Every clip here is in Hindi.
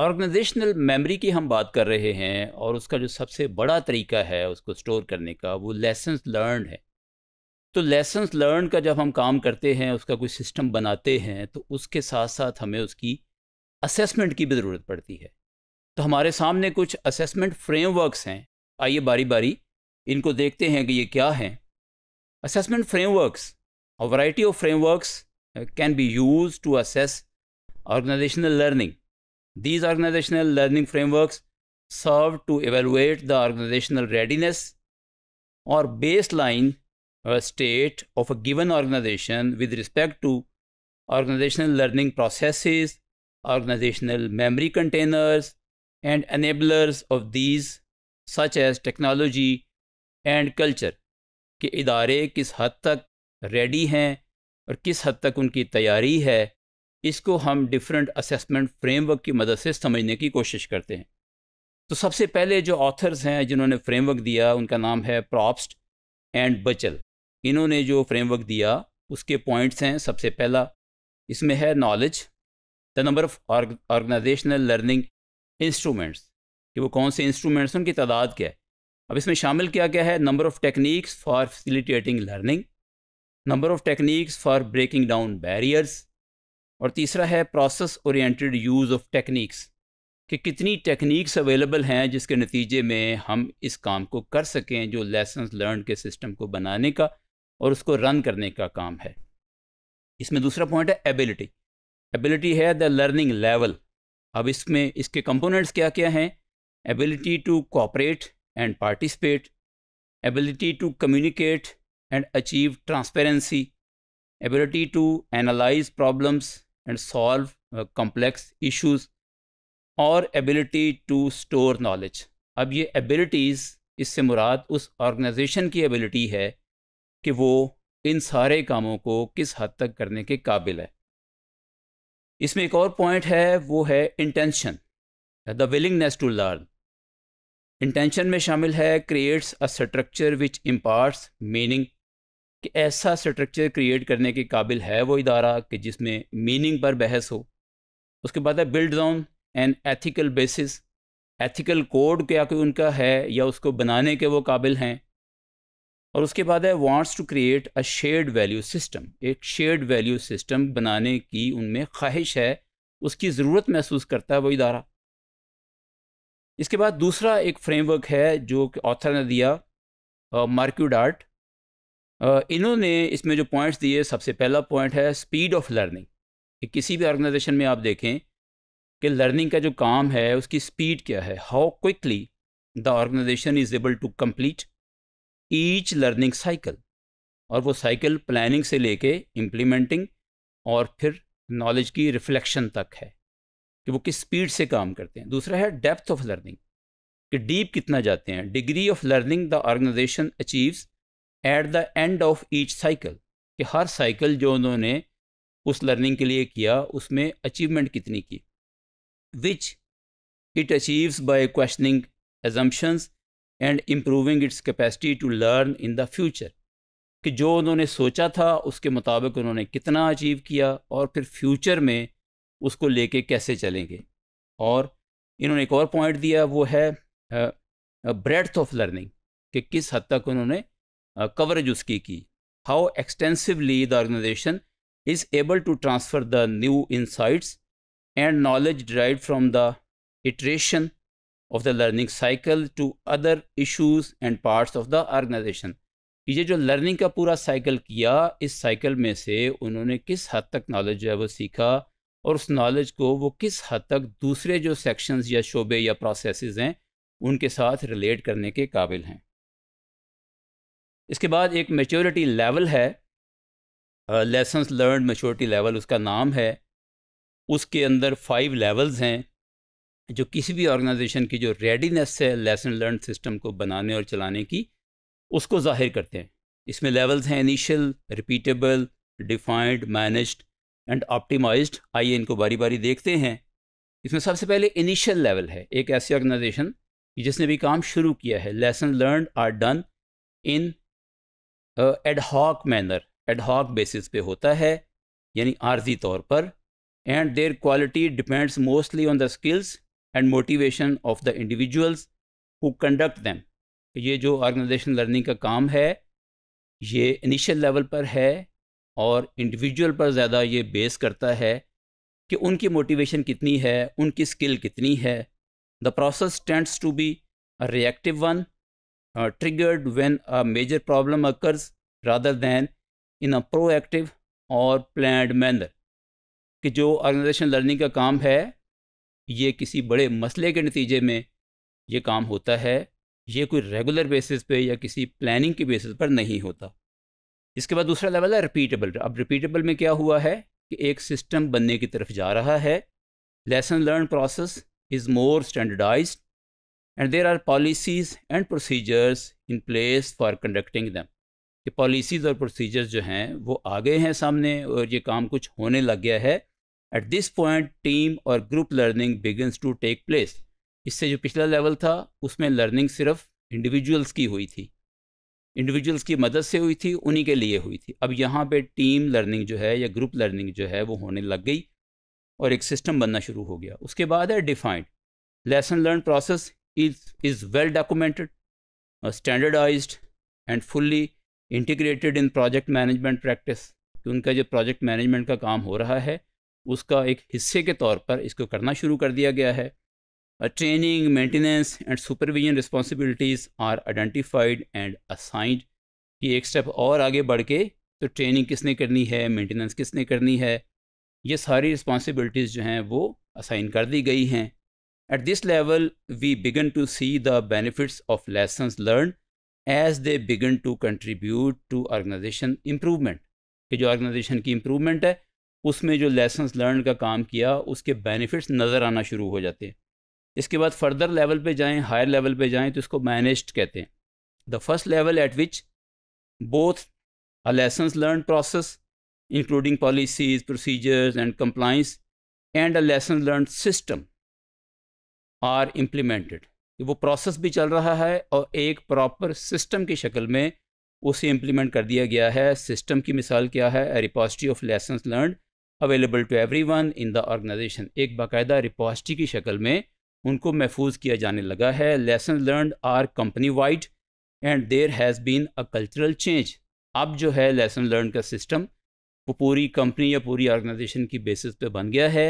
ऑर्गेनाइजेशनल मेमोरी की हम बात कर रहे हैं और उसका जो सबसे बड़ा तरीका है उसको स्टोर करने का वो लेसन्स लर्न है तो लेसन्स लर्न का जब हम काम करते हैं उसका कोई सिस्टम बनाते हैं तो उसके साथ साथ हमें उसकी असेसमेंट की भी ज़रूरत पड़ती है तो हमारे सामने कुछ असेसमेंट फ्रेमवर्क्स हैं आइए बारी बारी इनको देखते हैं कि ये क्या हैं असेसमेंट फ्रेमवर्क्स और variety of frameworks can be use to assess organizational learning These organizational learning frameworks serve to evaluate the organizational readiness or baseline state of a given organization with respect to organizational learning processes, organizational memory containers, and enablers of these, such as technology and culture, कि इदारे किस हद तक रेडी हैं और किस हद तक उनकी तैयारी है इसको हम डिफरेंट असेसमेंट फ्रेमवर्क की मदद से समझने की कोशिश करते हैं तो सबसे पहले जो ऑथर्स हैं जिन्होंने फ्रेमवर्क दिया उनका नाम है प्रॉप्स्ट एंड बचल इन्होंने जो फ्रेमवर्क दिया उसके पॉइंट्स हैं सबसे पहला इसमें है knowledge the number of organizational learning instruments कि वो कौन से इंस्ट्रूमेंट्स उनकी तादाद क्या है अब इसमें शामिल किया गया है number of techniques for facilitating learning number of techniques for breaking down barriers और तीसरा है process oriented use of techniques कि कितनी टेक्निक्स अवेलेबल हैं जिसके नतीजे में हम इस काम को कर सकें जो लेसन लर्न के सिस्टम को बनाने का और उसको रन करने का काम है इसमें दूसरा पॉइंट है एबिलिटी एबिलिटी है द लर्निंग लेवल अब इसमें इसके कंपोनेंट्स क्या क्या हैं ability to cooperate and participate ability to communicate and achieve transparency ability to analyse problems and solve complex issues और एबिलिटी टू स्टोर नॉलेज अब ये एबिलिटीज़ इससे मुराद उस ऑर्गेनाइजेशन की एबिलिटी है कि वो इन सारे कामों को किस हद तक करने के काबिल है इसमें एक और पॉइंट है वो है intention the willingness to learn intention में शामिल है creates a structure which imparts meaning कि ऐसा स्ट्रक्चर क्रिएट करने के काबिल है वो इदारा कि जिसमें मीनिंग पर बहस हो उसके बाद है build on an ethical basis ethical code क्या कोई उनका है या उसको बनाने के वो काबिल हैं और उसके बाद है wants to create a shared value system एक शेयर्ड वैल्यू सिस्टम बनाने की उनमें ख्वाहिश है उसकी ज़रूरत महसूस करता है वो इदारा इसके बाद दूसरा एक फ्रेमवर्क है जो ऑथर ने दिया मार्क्यूड आर्ट इन्होंने इसमें जो पॉइंट्स दिए सबसे पहला पॉइंट है स्पीड ऑफ लर्निंग कि किसी भी ऑर्गेनाइजेशन में आप देखें कि लर्निंग का जो काम है उसकी स्पीड क्या है how quickly the organisation is able to complete each learning cycle और वो साइकिल प्लानिंग से लेके इम्प्लीमेंटिंग और फिर नॉलेज की रिफ्लेक्शन तक है कि वो किस स्पीड से काम करते हैं दूसरा है डेप्थ ऑफ लर्निंग कि डीप कितना जाते हैं degree of learning the organisation achieves at the end of each cycle कि हर साइकिल जो उन्होंने उस लर्निंग के लिए किया उसमें अचीवमेंट कितनी की which it achieves by questioning assumptions and improving its capacity to learn in the future कि जो उन्होंने सोचा था उसके मुताबिक उन्होंने कितना अचीव किया और फिर फ्यूचर में उसको लेके कैसे चलेंगे और इन्होंने एक और पॉइंट दिया वो है ब्रेड्थ ऑफ लर्निंग कि किस हद तक उन्होंने कवरेज uh, उसकी की how extensively the organisation is able to transfer the new insights and knowledge derived from the iteration of the learning cycle to other issues and parts of the organisation ये जो लर्निंग का पूरा साइकिल किया इस साइकिल में से उन्होंने किस हद तक नॉलेज जो है वो सीखा और उस नॉलेज को वो किस हद तक दूसरे जो सेक्शंस या शोबे या प्रोसेसेस हैं उनके साथ रिलेट करने के काबिल हैं इसके बाद एक मेच्योरिटी लेवल है लेसन लर्न मेच्योरिटी लेवल उसका नाम है उसके अंदर फाइव लेवल्स हैं जो किसी भी ऑर्गेनाइजेशन की जो रेडीनेस है लेसन लर्न सिस्टम को बनाने और चलाने की उसको जाहिर करते हैं इसमें लेवल्स हैं initial repeatable defined managed and optimised आइए इनको बारी बारी देखते हैं इसमें सबसे पहले इनिशियल लेवल है एक ऐसी ऑर्गेनाइजेशन जिसने भी काम शुरू किया है lesson learn are done in ad hoc manner ad hoc basis पे होता है यानी आर्जी तौर पर and their quality depends mostly on the skills and motivation of the individuals who conduct them ये जो ऑर्गेनाइजेशन लर्निंग का काम है ये इनिशियल लेवल पर है और इंडिविजुअल पर ज़्यादा ये बेस करता है कि उनकी मोटिवेशन कितनी है उनकी स्किल कितनी है the process tends to be reactive one uh, triggered when a major problem occurs rather than in a proactive और planned मैनर कि जो ऑर्गेनाइजेशन लर्निंग का काम है ये किसी बड़े मसले के नतीजे में ये काम होता है ये कोई रेगुलर बेसिस पे या किसी प्लानिंग के बेसिस पर नहीं होता इसके बाद दूसरा लेवल है रिपीटेबल अब रिपीटेबल में क्या हुआ है कि एक सिस्टम बनने की तरफ जा रहा है lesson learn process is more standardised and there are policies and procedures in place for conducting them ये पॉलिसीज़ और प्रोसीजर्स जो हैं वो आ गए हैं सामने और ये काम कुछ होने लग गया है एट दिस पॉइंट टीम और group learning begins to take place इससे जो पिछला लेवल था उसमें लर्निंग सिर्फ इंडिविजुअल्स की हुई थी इंडिविजुअल्स की मदद से हुई थी उन्हीं के लिए हुई थी अब यहाँ पे टीम लर्निंग जो है या ग्रुप लर्निंग जो है वो होने लग गई और एक सिस्टम बनना शुरू हो गया उसके बाद है defined lesson learn process is, is well documented, uh, standardized, and fully integrated in project management practice. कि उनका जो प्रोजेक्ट मैनेजमेंट का काम हो रहा है उसका एक हिस्से के तौर पर इसको करना शुरू कर दिया गया है training maintenance and supervision responsibilities are identified and assigned कि एक स्टेप और आगे बढ़ के तो ट्रेनिंग किसने करनी है मेंटेनेंस किसने करनी है ये सारी रिस्पॉन्सिबिलिटीज़ जो हैं वो असाइन कर दी गई हैं At this level, we begin to see the benefits of lessons learned as they begin to contribute to organization improvement. कि जो ऑर्गेनाइजेशन की इम्प्रूवमेंट है उसमें जो लेसन्स लर्न का काम किया उसके बेनिफिट्स नज़र आना शुरू हो जाते हैं इसके बाद फर्दर लेवल पे जाएं हायर लेवल पे जाएं तो इसको मैनेज्ड कहते हैं the first level at which both a lessons learn process including policies procedures and compliance and a lesson learn system are implemented वो प्रोसेस भी चल रहा है और एक प्रॉपर सिस्टम की शक्ल में उसे इम्प्लीमेंट कर दिया गया है सिस्टम की मिसाल क्या है repository of lesson learn available to everyone in the organisation एक बाकायदा रिपोजिटी की शक्ल में उनको महफूज किया जाने लगा है lesson learn are company wide and there has been a cultural change अब जो है लेसन लर्न का सिस्टम वो पूरी कंपनी या पूरी ऑर्गेनाइजेशन की बेसिस पे बन गया है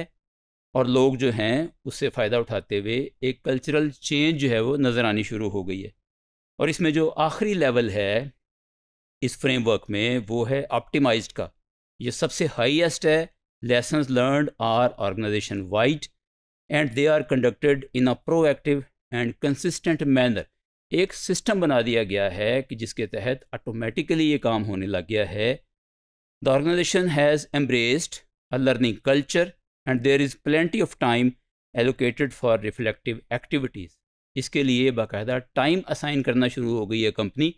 और लोग जो हैं उससे फ़ायदा उठाते हुए एक कल्चरल चेंज जो है वो नज़र आनी शुरू हो गई है और इसमें जो आखिरी लेवल है इस फ्रेमवर्क में वो है ऑप्टिमाइज का ये सबसे हाईएस्ट है lessons learned are organisation wide and they are conducted in a proactive and consistent manner एक सिस्टम बना दिया गया है कि जिसके तहत ऑटोमेटिकली ये काम होने लग गया है the organisation has embraced a learning culture and there is plenty of time allocated for reflective activities इसके लिए बाकायदा टाइम असाइन करना शुरू हो गई है कंपनी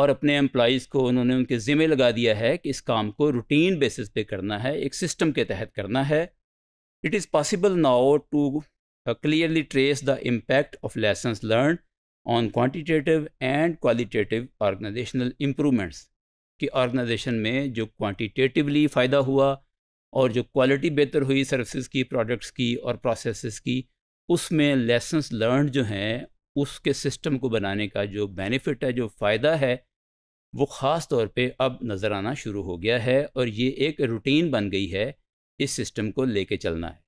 और अपने एम्प्लॉज़ को उन्होंने उनके ज़िम्मे लगा दिया है कि इस काम को रूटीन बेसिस पे करना है एक सिस्टम के तहत करना है it is possible now to clearly trace the impact of lesson learn on quantitative and qualitative organisational improvements कि ऑर्गेनाइजेशन में जो क्वान्टिटेटिवली फ़ायदा हुआ और जो क्वालिटी बेहतर हुई सर्विसेज की प्रोडक्ट्स की और प्रोसेसेस की उसमें लेसन्स लर्न जो हैं उसके सिस्टम को बनाने का जो बेनिफिट है जो फ़ायदा है वो ख़ास तौर पे अब नज़र आना शुरू हो गया है और ये एक रूटीन बन गई है इस सिस्टम को लेके चलना है